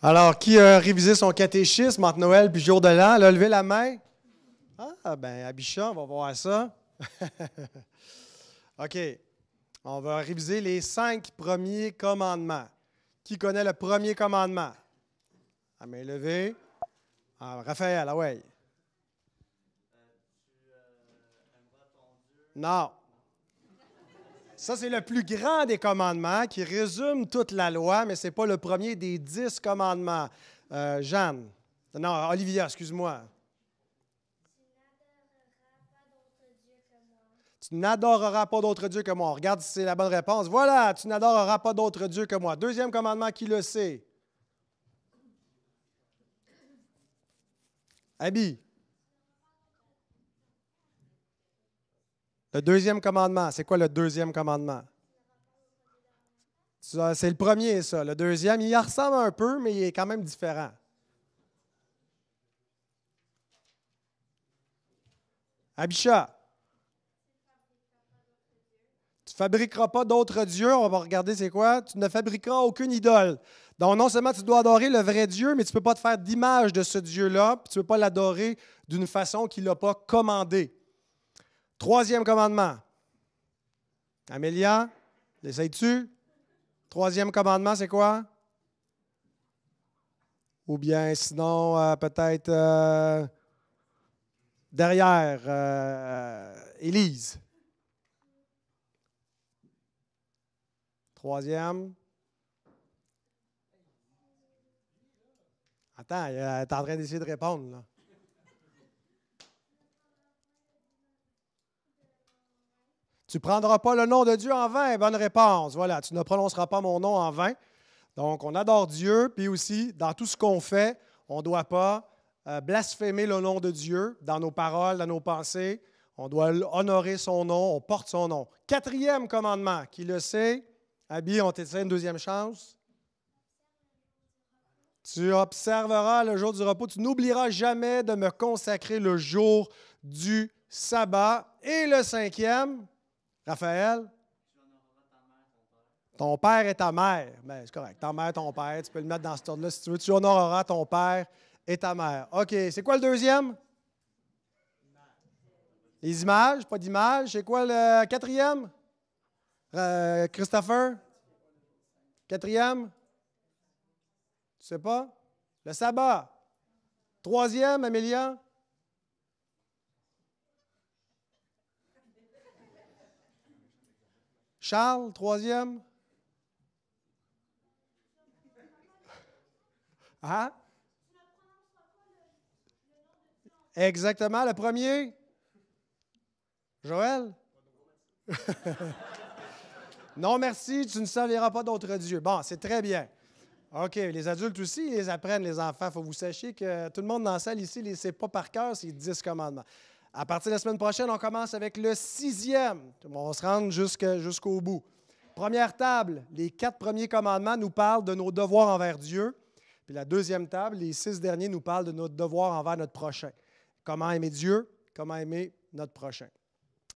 Alors, qui a révisé son catéchisme entre Noël puis jour de l'an? a levé la main. Ah, ben, Abisha, on va voir ça. OK. On va réviser les cinq premiers commandements. Qui connaît le premier commandement? La ah, main levée. Ah, Raphaël, ah ouais. Non. Ça, c'est le plus grand des commandements qui résume toute la loi, mais ce n'est pas le premier des dix commandements. Euh, Jeanne. Non, Olivia, excuse-moi. Tu n'adoreras pas d'autre Dieu que moi. Regarde si c'est la bonne réponse. Voilà, tu n'adoreras pas d'autre Dieu que moi. Deuxième commandement, qui le sait? Abby. Le deuxième commandement, c'est quoi le deuxième commandement? C'est le premier, ça. Le deuxième, il y ressemble un peu, mais il est quand même différent. Abisha, tu ne fabriqueras pas d'autres dieux. On va regarder c'est quoi. Tu ne fabriqueras aucune idole. Donc, non seulement tu dois adorer le vrai Dieu, mais tu ne peux pas te faire d'image de ce Dieu-là, puis tu ne peux pas l'adorer d'une façon qu'il l'a pas commandée. Troisième commandement. Amélia, l'essayes-tu? Troisième commandement, c'est quoi? Ou bien sinon, euh, peut-être euh, derrière euh, Élise. Troisième. Attends, elle est en train d'essayer de répondre. Là. Tu ne prendras pas le nom de Dieu en vain. Bonne réponse. Voilà, tu ne prononceras pas mon nom en vain. Donc, on adore Dieu, puis aussi, dans tout ce qu'on fait, on ne doit pas euh, blasphémer le nom de Dieu dans nos paroles, dans nos pensées. On doit honorer son nom, on porte son nom. Quatrième commandement, qui le sait, Habille, on t'essaie une deuxième chance. Tu observeras le jour du repos. Tu n'oublieras jamais de me consacrer le jour du sabbat. Et le cinquième, Raphaël? Ton père et ta mère. mais ben, c'est correct. Ta mère, ton père. Tu peux le mettre dans ce tour là si tu veux. Tu honoreras ton père et ta mère. OK. C'est quoi le deuxième? Les images. Pas d'image. C'est quoi le quatrième? Euh, Christopher? Quatrième? Tu sais pas? Le sabbat. Troisième, Amélia? Charles, troisième. Ah? Exactement, le premier. Joël? non, merci, tu ne serviras pas d'autres Dieu. Bon, c'est très bien. OK, les adultes aussi, ils les apprennent, les enfants. Il faut que vous sachiez que tout le monde dans la salle ici ce les sait pas par cœur, ces dix commandements. À partir de la semaine prochaine, on commence avec le sixième. On se rend jusqu'au bout. Première table, les quatre premiers commandements nous parlent de nos devoirs envers Dieu. Puis la deuxième table, les six derniers nous parlent de notre devoir envers notre prochain. Comment aimer Dieu, comment aimer notre prochain.